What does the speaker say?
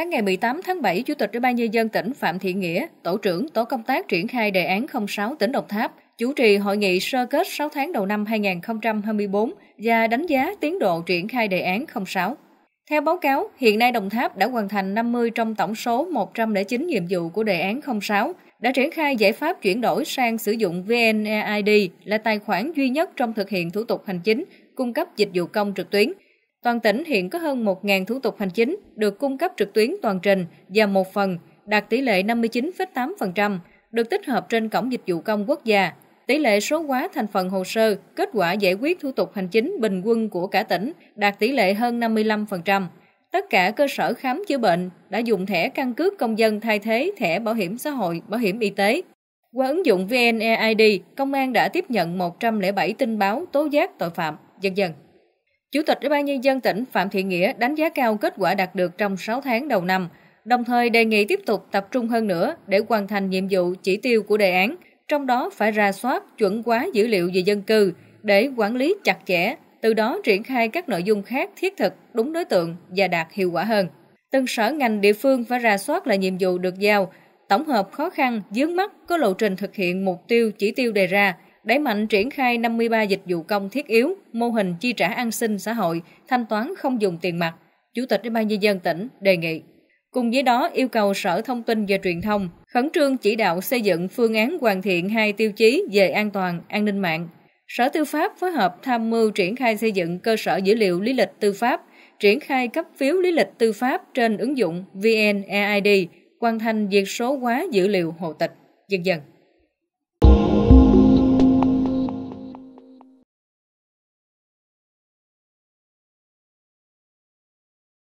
Sáng ngày 18 tháng 7, Chủ tịch Ủy ban nhân dân tỉnh Phạm Thị Nghĩa, tổ trưởng tổ công tác triển khai đề án 06 tỉnh Đồng Tháp, chủ trì hội nghị sơ kết 6 tháng đầu năm 2024 và đánh giá tiến độ triển khai đề án 06. Theo báo cáo, hiện nay Đồng Tháp đã hoàn thành 50 trong tổng số 109 nhiệm vụ của đề án 06, đã triển khai giải pháp chuyển đổi sang sử dụng VNEID là tài khoản duy nhất trong thực hiện thủ tục hành chính, cung cấp dịch vụ công trực tuyến – Toàn tỉnh hiện có hơn 1.000 thủ tục hành chính được cung cấp trực tuyến toàn trình và một phần, đạt tỷ lệ 59,8%, được tích hợp trên Cổng Dịch vụ Công Quốc gia. Tỷ lệ số hóa thành phần hồ sơ, kết quả giải quyết thủ tục hành chính bình quân của cả tỉnh đạt tỷ lệ hơn 55%. Tất cả cơ sở khám chữa bệnh đã dùng thẻ căn cước công dân thay thế thẻ bảo hiểm xã hội, bảo hiểm y tế. Qua ứng dụng VNEID, công an đã tiếp nhận 107 tin báo tố giác tội phạm, dần dần. Chủ tịch Ủy ban Nhân dân tỉnh Phạm Thị Nghĩa đánh giá cao kết quả đạt được trong 6 tháng đầu năm, đồng thời đề nghị tiếp tục tập trung hơn nữa để hoàn thành nhiệm vụ chỉ tiêu của đề án, trong đó phải ra soát, chuẩn hóa dữ liệu về dân cư để quản lý chặt chẽ, từ đó triển khai các nội dung khác thiết thực, đúng đối tượng và đạt hiệu quả hơn. Từng sở ngành địa phương phải ra soát lại nhiệm vụ được giao, tổng hợp khó khăn, dướng mắt có lộ trình thực hiện mục tiêu chỉ tiêu đề ra – đẩy mạnh triển khai 53 dịch vụ công thiết yếu, mô hình chi trả an sinh xã hội, thanh toán không dùng tiền mặt, Chủ tịch Ủy ban nhân dân tỉnh đề nghị. Cùng với đó, yêu cầu Sở Thông tin và Truyền thông khẩn trương chỉ đạo xây dựng phương án hoàn thiện hai tiêu chí về an toàn, an ninh mạng. Sở Tư pháp phối hợp tham mưu triển khai xây dựng cơ sở dữ liệu lý lịch tư pháp, triển khai cấp phiếu lý lịch tư pháp trên ứng dụng VNEID, hoàn thành việc số hóa dữ liệu hộ tịch, dân dân.